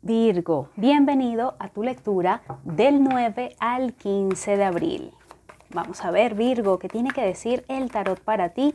Virgo, bienvenido a tu lectura del 9 al 15 de abril. Vamos a ver, Virgo, qué tiene que decir el tarot para ti.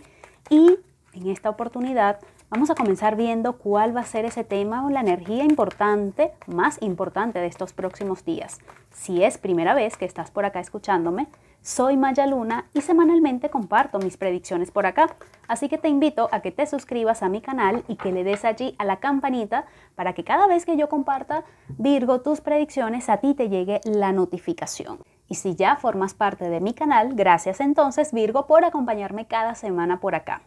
Y en esta oportunidad vamos a comenzar viendo cuál va a ser ese tema o la energía importante, más importante de estos próximos días. Si es primera vez que estás por acá escuchándome, soy Maya Luna y semanalmente comparto mis predicciones por acá, así que te invito a que te suscribas a mi canal y que le des allí a la campanita para que cada vez que yo comparta Virgo tus predicciones a ti te llegue la notificación. Y si ya formas parte de mi canal, gracias entonces Virgo por acompañarme cada semana por acá.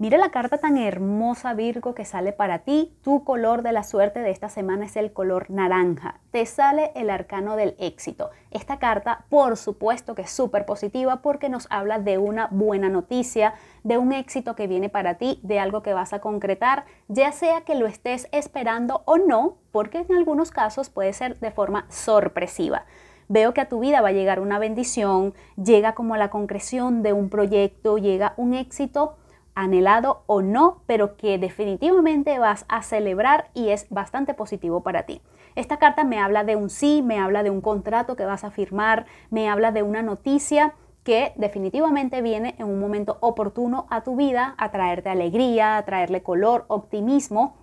Mira la carta tan hermosa Virgo que sale para ti. Tu color de la suerte de esta semana es el color naranja. Te sale el arcano del éxito. Esta carta, por supuesto que es súper positiva porque nos habla de una buena noticia, de un éxito que viene para ti, de algo que vas a concretar, ya sea que lo estés esperando o no, porque en algunos casos puede ser de forma sorpresiva veo que a tu vida va a llegar una bendición, llega como la concreción de un proyecto, llega un éxito anhelado o no, pero que definitivamente vas a celebrar y es bastante positivo para ti. Esta carta me habla de un sí, me habla de un contrato que vas a firmar, me habla de una noticia que definitivamente viene en un momento oportuno a tu vida, a traerte alegría, a traerle color, optimismo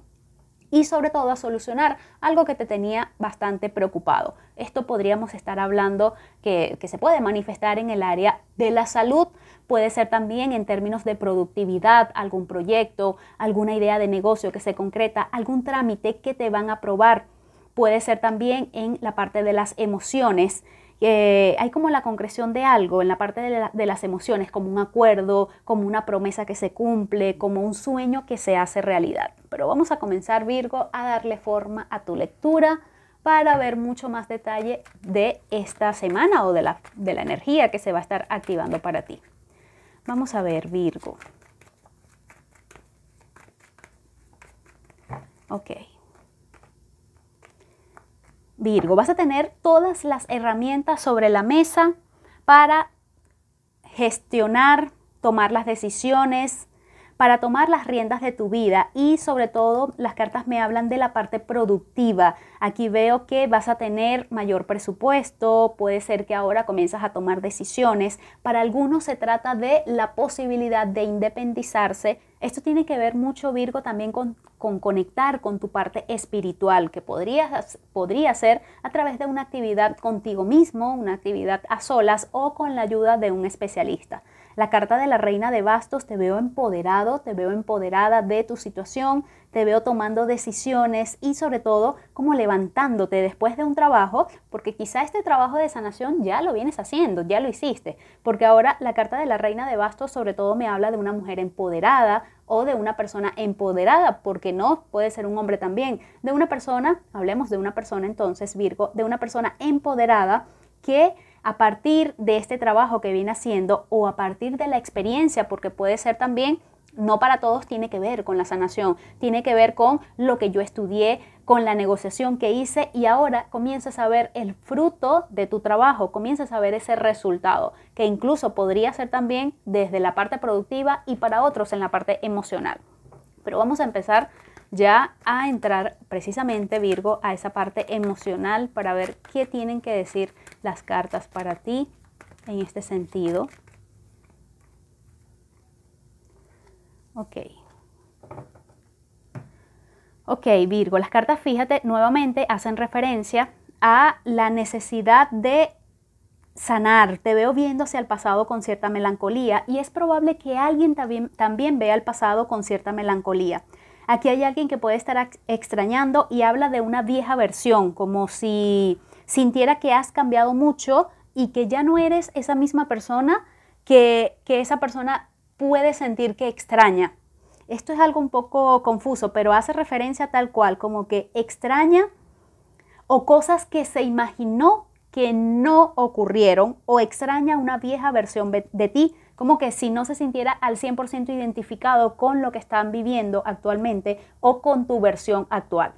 y sobre todo a solucionar algo que te tenía bastante preocupado. Esto podríamos estar hablando que, que se puede manifestar en el área de la salud, puede ser también en términos de productividad, algún proyecto, alguna idea de negocio que se concreta, algún trámite que te van a aprobar, puede ser también en la parte de las emociones hay como la concreción de algo en la parte de, las emociones, como un acuerdo, como una promesa que se cumple, como un sueño que se hace realidad. Pero vamos a comenzar, Virgo, a darle forma a tu lectura para ver mucho más detalle de esta semana o de la, de la energía que se va a estar activando para ti. Vamos a ver, Virgo. Ok. Virgo. Vas a tener todas las herramientas sobre la mesa para gestionar, tomar las decisiones, para tomar las riendas de tu vida y sobre todo las cartas me hablan de la parte productiva. Aquí veo que vas a tener mayor presupuesto, puede ser que ahora comienzas a tomar decisiones. Para algunos se trata de la posibilidad de independizarse. Esto tiene que ver mucho, Virgo, también con, con conectar con tu parte espiritual, que podrías, podría ser a través de una actividad contigo mismo, una actividad a solas o con la ayuda de un especialista. La carta de la reina de bastos, te veo empoderado, te veo empoderada de tu situación, te veo tomando decisiones y sobre todo como levantándote después de un trabajo, porque quizá este trabajo de sanación ya lo vienes haciendo, ya lo hiciste, porque ahora la carta de la reina de bastos sobre todo me habla de una mujer empoderada, o de una persona empoderada, porque no puede ser un hombre también, de una persona, hablemos de una persona entonces, Virgo, de una persona empoderada que a partir de este trabajo que viene haciendo o a partir de la experiencia, porque puede ser también, no para todos tiene que ver con la sanación, tiene que ver con lo que yo estudié, con la negociación que hice y ahora comienzas a ver el fruto de tu trabajo, comienzas a ver ese resultado, que incluso podría ser también desde la parte productiva y para otros en la parte emocional. Pero vamos a empezar ya a entrar precisamente Virgo a esa parte emocional para ver qué tienen que decir las cartas para ti en este sentido. Ok. Ok, Virgo, las cartas, fíjate, nuevamente hacen referencia a la necesidad de sanar. Te veo viéndose al pasado con cierta melancolía y es probable que alguien también, vea el pasado con cierta melancolía. Aquí hay alguien que puede estar extrañando y habla de una vieja versión, como si sintiera que has cambiado mucho y que ya no eres esa misma persona que, que esa persona puede sentir que extraña. Esto es algo un poco confuso, pero hace referencia tal cual, como que extraña o cosas que se imaginó que no ocurrieron o extraña una vieja versión de ti, como que si no se sintiera al 100% identificado con lo que están viviendo actualmente o con tu versión actual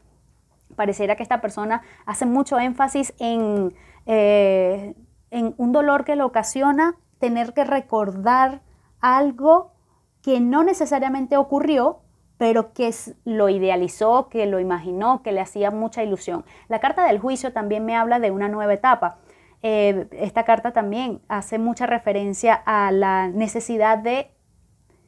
pareciera que esta persona hace mucho énfasis en, eh, en un dolor que le ocasiona tener que recordar algo que no necesariamente ocurrió, pero que lo idealizó, que lo imaginó, que le hacía mucha ilusión. La carta del juicio también me habla de una nueva etapa. Eh, esta carta también hace mucha referencia a la necesidad de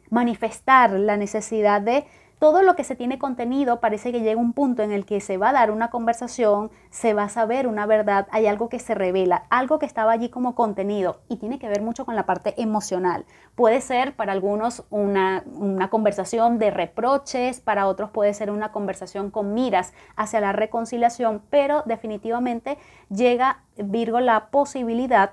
manifestar, la necesidad de todo lo que se tiene contenido parece que llega un punto en el que se va a dar una conversación, se va a saber una verdad, hay algo que se revela, algo que estaba allí como contenido y tiene que ver mucho con la parte emocional. Puede ser para algunos una, conversación de reproches, para otros puede ser una conversación con miras hacia la reconciliación, pero definitivamente llega Virgo la posibilidad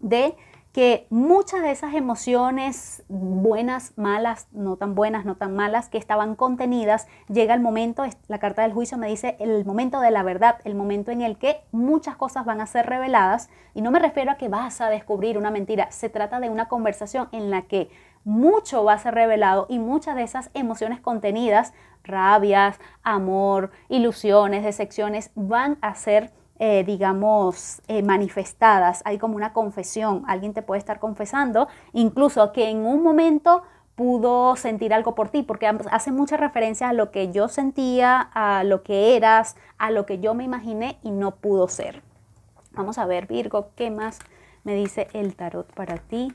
de que muchas de esas emociones buenas, malas, no tan buenas, no tan malas, que estaban contenidas, llega el momento, la carta del juicio me dice el momento de la verdad, el momento en el que muchas cosas van a ser reveladas, y no me refiero a que vas a descubrir una mentira, se trata de una conversación en la que mucho va a ser revelado y muchas de esas emociones contenidas, rabias, amor, ilusiones, decepciones, van a ser eh, digamos, eh, manifestadas. Hay como una confesión, alguien te puede estar confesando, incluso que en un momento pudo sentir algo por ti, porque hace mucha referencia a lo que yo sentía, a lo que eras, a lo que yo me imaginé y no pudo ser. Vamos a ver, Virgo, ¿qué más me dice el tarot para ti?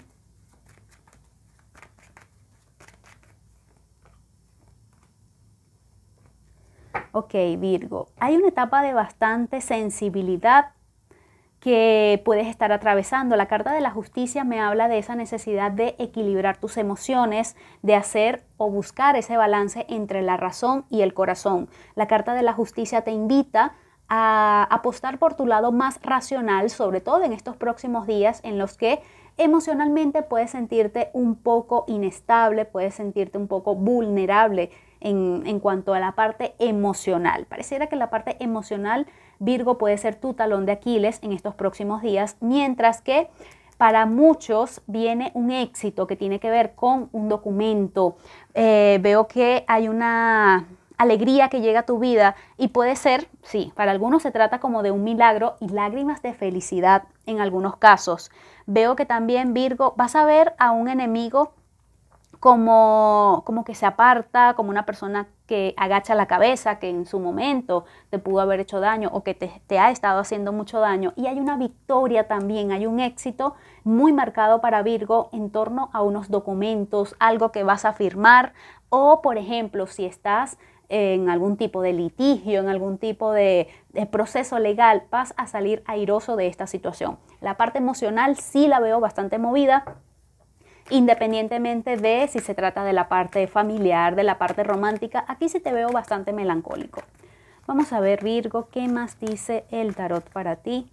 Ok, Virgo, hay una etapa de bastante sensibilidad que puedes estar atravesando. La carta de la justicia me habla de esa necesidad de equilibrar tus emociones, de hacer o buscar ese balance entre la razón y el corazón. La carta de la justicia te invita a apostar por tu lado más racional, sobre todo en estos próximos días en los que emocionalmente puedes sentirte un poco inestable, puedes sentirte un poco vulnerable en, cuanto a la parte emocional. Pareciera que la parte emocional, Virgo, puede ser tu talón de Aquiles en estos próximos días, mientras que para muchos viene un éxito que tiene que ver con un documento. Eh, veo que hay una alegría que llega a tu vida y puede ser, sí, para algunos se trata como de un milagro y lágrimas de felicidad en algunos casos. Veo que también Virgo vas a ver a un enemigo como, que se aparta, como una persona que agacha la cabeza, que en su momento te pudo haber hecho daño o que te, ha estado haciendo mucho daño. Y hay una victoria también, hay un éxito muy marcado para Virgo en torno a unos documentos, algo que vas a firmar o, por ejemplo, si estás en algún tipo de litigio, en algún tipo de, de, proceso legal, vas a salir airoso de esta situación. La parte emocional sí la veo bastante movida, independientemente de si se trata de la parte familiar, de la parte romántica, aquí sí te veo bastante melancólico. Vamos a ver, Virgo, qué más dice el tarot para ti.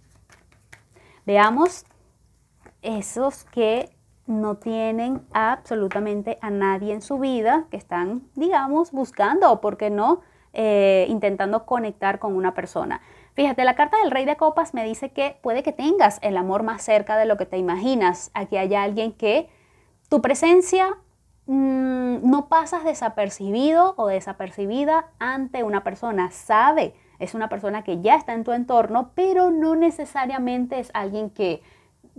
Veamos esos que no tienen absolutamente a nadie en su vida, que están, digamos, buscando o, por qué no, eh, intentando conectar con una persona. Fíjate, la carta del Rey de Copas me dice que puede que tengas el amor más cerca de lo que te imaginas. Aquí hay alguien que tu presencia mm, no pasas desapercibido o desapercibida ante una persona, sabe. Es una persona que ya está en tu entorno, pero no necesariamente es alguien que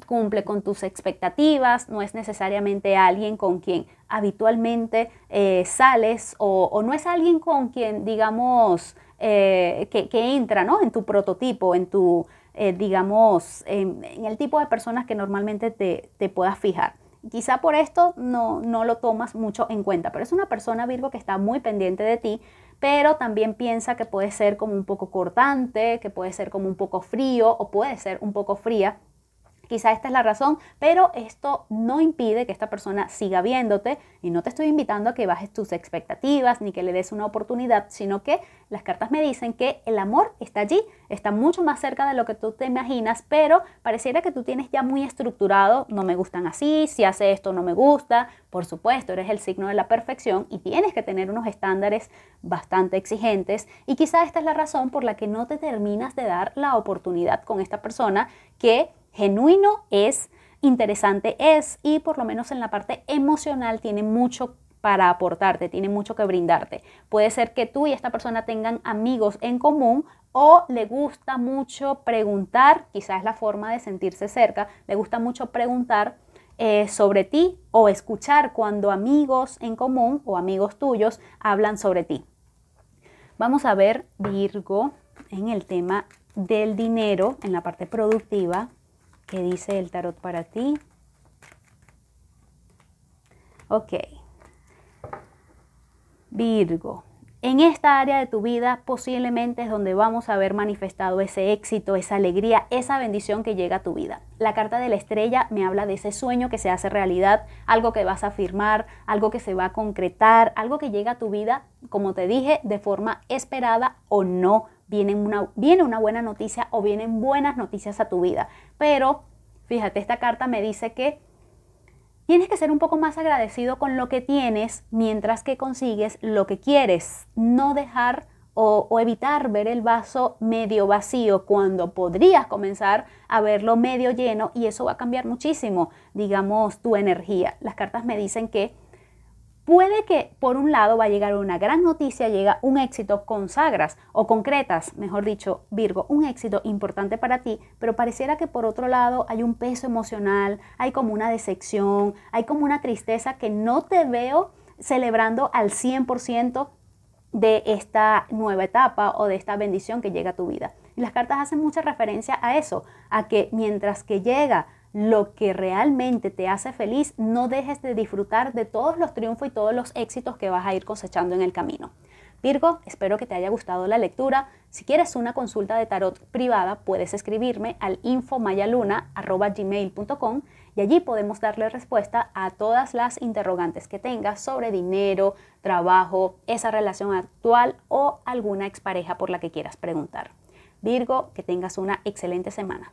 cumple con tus expectativas, no es necesariamente alguien con quien habitualmente eh, sales o, no es alguien con quien, digamos, eh, que, entra ¿no? en tu prototipo, en tu, eh, digamos, en, el tipo de personas que normalmente te, te puedas fijar. Quizá por esto no, lo tomas mucho en cuenta, pero es una persona Virgo que está muy pendiente de ti, pero también piensa que puede ser como un poco cortante, que puede ser como un poco frío o puede ser un poco fría Quizá esta es la razón, pero esto no impide que esta persona siga viéndote y no te estoy invitando a que bajes tus expectativas ni que le des una oportunidad, sino que las cartas me dicen que el amor está allí, está mucho más cerca de lo que tú te imaginas, pero pareciera que tú tienes ya muy estructurado, no me gustan así, si hace esto no me gusta, por supuesto, eres el signo de la perfección y tienes que tener unos estándares bastante exigentes y quizá esta es la razón por la que no te terminas de dar la oportunidad con esta persona que genuino es interesante es y por lo menos en la parte emocional tiene mucho para aportarte, tiene mucho que brindarte. Puede ser que tú y esta persona tengan amigos en común o le gusta mucho preguntar, quizás es la forma de sentirse cerca, le gusta mucho preguntar eh, sobre ti o escuchar cuando amigos en común o amigos tuyos hablan sobre ti. Vamos a ver Virgo en el tema del dinero, en la parte productiva. ¿Qué dice el tarot para ti? Ok. Virgo. En esta área de tu vida posiblemente es donde vamos a haber manifestado ese éxito, esa alegría, esa bendición que llega a tu vida. La carta de la estrella me habla de ese sueño que se hace realidad, algo que vas a firmar, algo que se va a concretar, algo que llega a tu vida, como te dije, de forma esperada o no viene una, una buena noticia o vienen buenas noticias a tu vida. Pero fíjate, esta carta me dice que tienes que ser un poco más agradecido con lo que tienes mientras que consigues lo que quieres. No dejar o evitar ver el vaso medio vacío cuando podrías comenzar a verlo medio lleno y eso va a cambiar muchísimo, digamos, tu energía. Las cartas me dicen que Puede que por un lado va a llegar una gran noticia, llega un éxito, consagras o concretas, mejor dicho, Virgo, un éxito importante para ti, pero pareciera que por otro lado hay un peso emocional, hay como una decepción, hay como una tristeza que no te veo celebrando al 100% de esta nueva etapa o de esta bendición que llega a tu vida. Y las cartas hacen mucha referencia a eso, a que mientras que llega lo que realmente te hace feliz, no dejes de disfrutar de todos los triunfos y todos los éxitos que vas a ir cosechando en el camino. Virgo, espero que te haya gustado la lectura. Si quieres una consulta de tarot privada, puedes escribirme al infomayaluna.gmail.com y allí podemos darle respuesta a todas las interrogantes que tengas sobre dinero, trabajo, esa relación actual o alguna expareja por la que quieras preguntar. Virgo, que tengas una excelente semana.